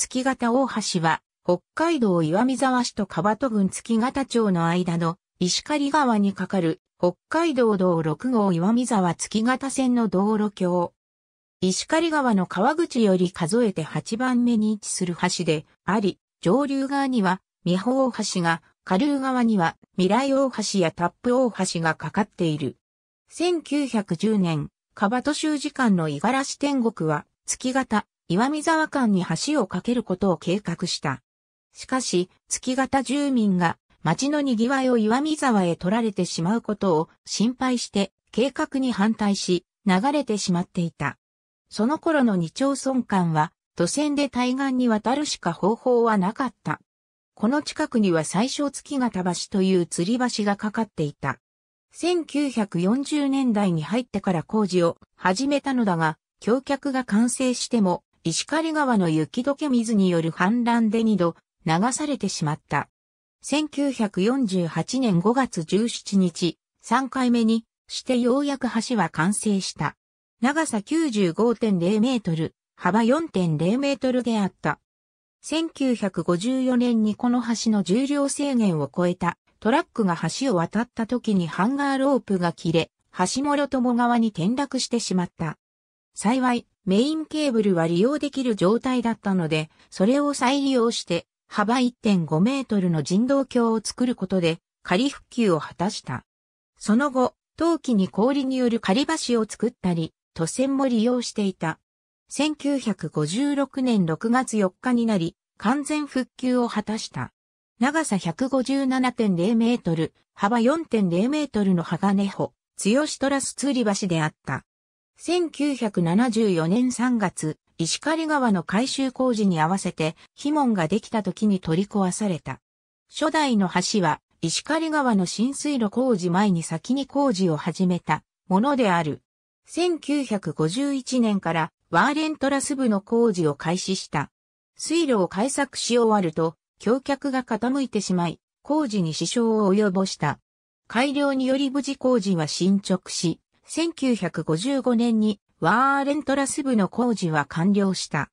月形大橋は、北海道岩見沢市と川戸郡月形町の間の石狩川に架かる北海道道6号岩見沢月形線の道路橋。石狩川の川口より数えて8番目に位置する橋であり、上流側には美保大橋が、下流側には未来大橋やタップ大橋が架かっている。1910年、川戸州時間の五十嵐天国は月形岩見沢間に橋を架けることを計画した。しかし、月型住民が町の賑わいを岩見沢へ取られてしまうことを心配して計画に反対し流れてしまっていた。その頃の二町村間は土船で対岸に渡るしか方法はなかった。この近くには最小月形橋という吊り橋がかかっていた。1940年代に入ってから工事を始めたのだが、橋脚が完成しても石狩川の雪解け水による氾濫で2度流されてしまった。1948年5月17日、3回目にしてようやく橋は完成した。長さ95.0メートル、幅4.0メートルであった。1954年にこの橋の重量制限を超えたトラックが橋を渡った時にハンガーロープが切れ、橋もろとも側に転落してしまった。幸い、メインケーブルは利用できる状態だったので、それを再利用して、幅1.5メートルの人道橋を作ることで、仮復旧を果たした。その後、陶器に氷による仮橋を作ったり、都線も利用していた。1956年6月4日になり、完全復旧を果たした。長さ157.0メートル、幅4.0メートルの鋼穂、強しトラス通り橋であった。1974年3月、石狩川の改修工事に合わせて、碑門ができた時に取り壊された。初代の橋は、石狩川の浸水路工事前に先に工事を始めたものである。1951年からワーレントラス部の工事を開始した。水路を改作し終わると、橋脚が傾いてしまい、工事に支障を及ぼした。改良により無事工事は進捗し、1955年にワーレントラス部の工事は完了した。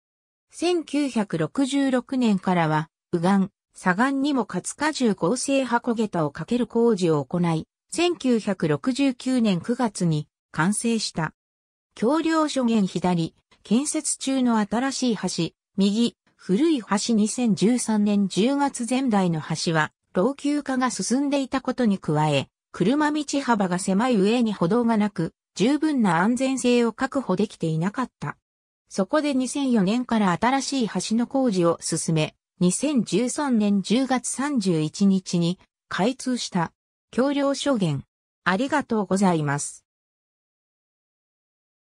1966年からは、右岸、左岸にも活火重合成箱桁をかける工事を行い、1969年9月に完成した。橋梁諸元左、建設中の新しい橋、右、古い橋2013年10月前代の橋は、老朽化が進んでいたことに加え、車道幅が狭い上に歩道がなく、十分な安全性を確保できていなかった。そこで2004年から新しい橋の工事を進め、2013年10月31日に開通した。橋梁証言。ありがとうございます。